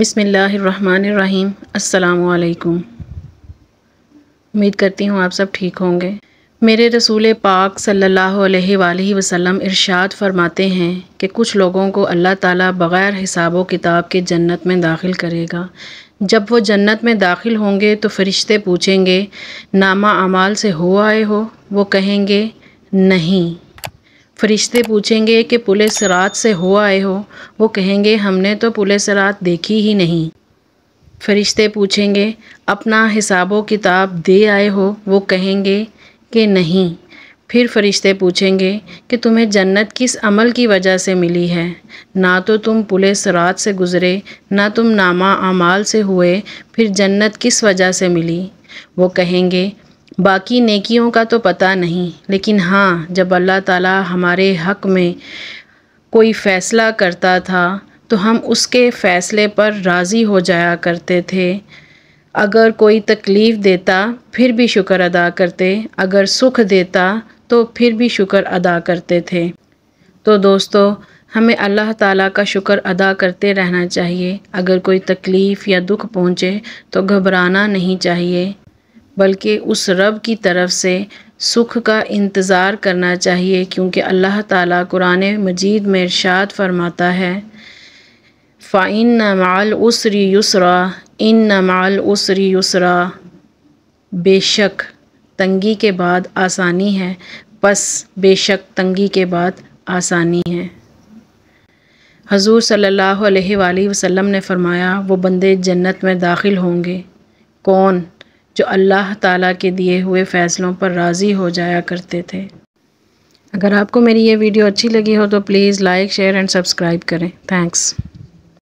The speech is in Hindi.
बिसमीम् अल्लाम उम्मीद करती हूँ आप सब ठीक होंगे मेरे रसूल पाक सल्ला वसलम इरशाद फरमाते हैं कि कुछ लोगों को अल्लाह ताला बग़ैर हिसाब किताब के जन्नत में दाखिल करेगा जब वो जन्नत में दाखिल होंगे तो फरिश्ते पूछेंगे नामा अमाल से हो आए हो वो कहेंगे नहीं फरिश्ते पूछेंगे कि पुल सरात से हो आए हो वो कहेंगे हमने तो पुल सरात देखी ही नहीं फरिश्ते पूछेंगे अपना हिसाब किताब दे आए हो वो कहेंगे कि नहीं फिर फरिश्ते पूछेंगे कि तुम्हें जन्नत किस अमल की वजह से मिली है ना तो तुम पुल सरात से गुज़रे ना तुम नामा अमाल से हुए फिर जन्नत किस वजह से मिली वो कहेंगे बाकी नेकियों का तो पता नहीं लेकिन हाँ जब अल्लाह ताला हमारे हक़ में कोई फ़ैसला करता था तो हम उसके फ़ैसले पर राज़ी हो जाया करते थे अगर कोई तकलीफ़ देता फिर भी शुक्र अदा करते अगर सुख देता तो फिर भी शुक्र अदा करते थे तो दोस्तों हमें अल्लाह ताला का शुक्र अदा करते रहना चाहिए अगर कोई तकलीफ़ या दुख पहुँचे तो घबराना नहीं चाहिए बल्कि उस रब की तरफ से सुख का इंतज़ार करना चाहिए क्योंकि अल्लाह ताला कुरान मजीद में इरशाद फरमाता है फ़ाइन माल उसरी युसरा इन माल उसरी युसरा बेशक तंगी के बाद आसानी है बस बेशक तंगी के बाद आसानी है हजूर सल्लल्लाहु अलैहि वसल्लम ने फरमाया वो बंदे जन्नत में दाखिल होंगे कौन जो अल्लाह ताला के दिए हुए फ़ैसलों पर राज़ी हो जाया करते थे अगर आपको मेरी ये वीडियो अच्छी लगी हो तो please like share and subscribe करें थैंक्स